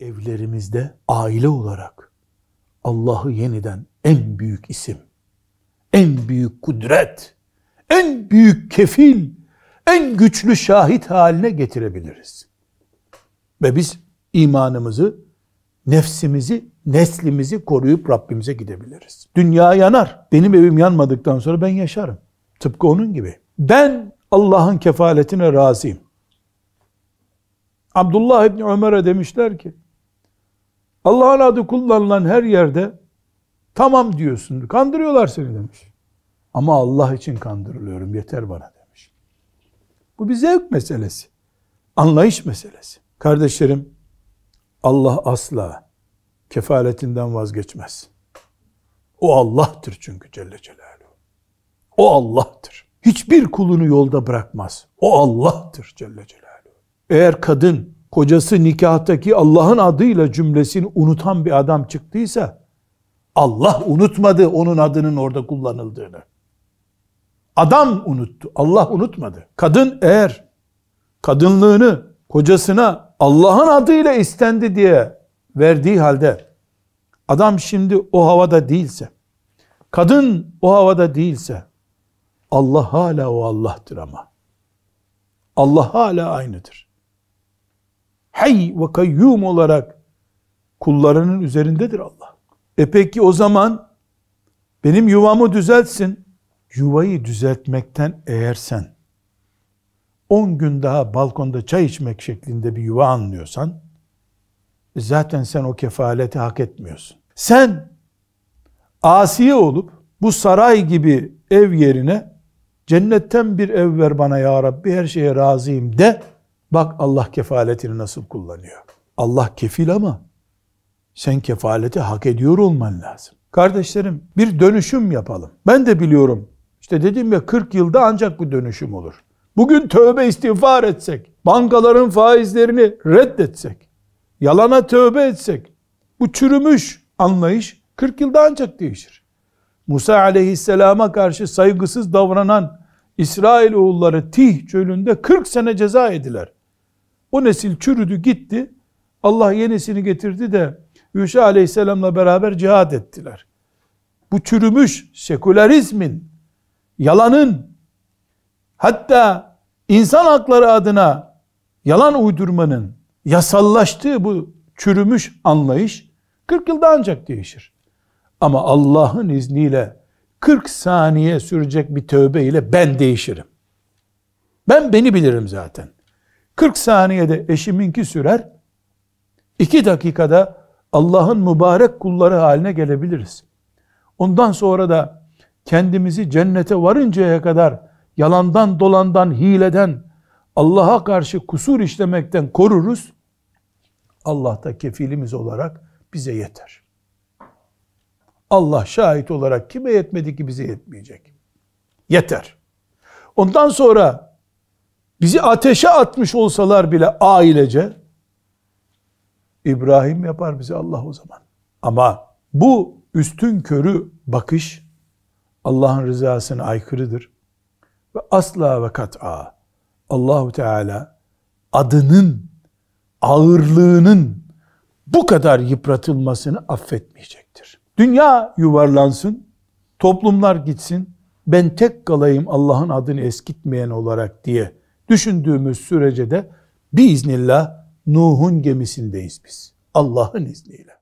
evlerimizde aile olarak Allah'ı yeniden en büyük isim, en büyük kudret, en büyük kefil, en güçlü şahit haline getirebiliriz. Ve biz imanımızı, nefsimizi, neslimizi koruyup Rabbimize gidebiliriz. Dünya yanar. Benim evim yanmadıktan sonra ben yaşarım. Tıpkı onun gibi. Ben Allah'ın kefaletine razıyım. Abdullah İbni Ömer'e demişler ki, Allah'ın adı kullanılan her yerde tamam diyorsun. Kandırıyorlar seni demiş. Ama Allah için kandırılıyorum yeter bana demiş. Bu bir zevk meselesi. Anlayış meselesi. Kardeşlerim Allah asla kefaletinden vazgeçmez. O Allah'tır çünkü Celle Celaluhu. O Allah'tır. Hiçbir kulunu yolda bırakmaz. O Allah'tır Celle Celaluhu. Eğer kadın kocası nikahtaki Allah'ın adıyla cümlesini unutan bir adam çıktıysa Allah unutmadı onun adının orada kullanıldığını. Adam unuttu. Allah unutmadı. Kadın eğer kadınlığını kocasına Allah'ın adıyla istendi diye verdiği halde adam şimdi o havada değilse kadın o havada değilse Allah hala o Allah'tır ama. Allah hala aynıdır. Hay ve kayyum olarak kullarının üzerindedir Allah. E peki o zaman benim yuvamı düzeltsin. Yuvayı düzeltmekten eğer sen 10 gün daha balkonda çay içmek şeklinde bir yuva anlıyorsan e zaten sen o kefaleti hak etmiyorsun. Sen asiye olup bu saray gibi ev yerine cennetten bir ev ver bana ya Rabbi her şeye razıyım de Bak Allah kefaletini nasıl kullanıyor. Allah kefil ama sen kefaleti hak ediyor olman lazım. Kardeşlerim bir dönüşüm yapalım. Ben de biliyorum. İşte dedim ya 40 yılda ancak bu dönüşüm olur. Bugün tövbe istiğfar etsek, bankaların faizlerini reddetsek, yalana tövbe etsek, bu çürümüş anlayış 40 yılda ancak değişir. Musa aleyhisselama karşı saygısız davranan İsrail oğulları Tih çölünde 40 sene ceza ediler. O nesil çürüdü gitti. Allah yenisini getirdi de Yuşa aleyhisselamla beraber cihad ettiler. Bu çürümüş sekülerizmin, yalanın, hatta insan hakları adına yalan uydurmanın yasallaştığı bu çürümüş anlayış 40 yılda ancak değişir. Ama Allah'ın izniyle 40 saniye sürecek bir tövbe ile ben değişirim. Ben beni bilirim zaten. 40 saniyede eşiminki sürer. 2 dakikada Allah'ın mübarek kulları haline gelebiliriz. Ondan sonra da kendimizi cennete varıncaya kadar yalandan dolandan hileden Allah'a karşı kusur işlemekten koruruz. Allah'ta kefilimiz olarak bize yeter. Allah şahit olarak kime yetmedi ki bize yetmeyecek. Yeter. Ondan sonra bizi ateşe atmış olsalar bile ailece İbrahim yapar bizi Allah o zaman. Ama bu üstün körü bakış Allah'ın rızasına aykırıdır. Ve asla ve kat'a Allahu Teala adının ağırlığının bu kadar yıpratılmasını affetmeyecektir. Dünya yuvarlansın, toplumlar gitsin, ben tek kalayım Allah'ın adını eskitmeyen olarak diye düşündüğümüz sürece de biiznillah Nuh'un gemisindeyiz biz. Allah'ın izniyle.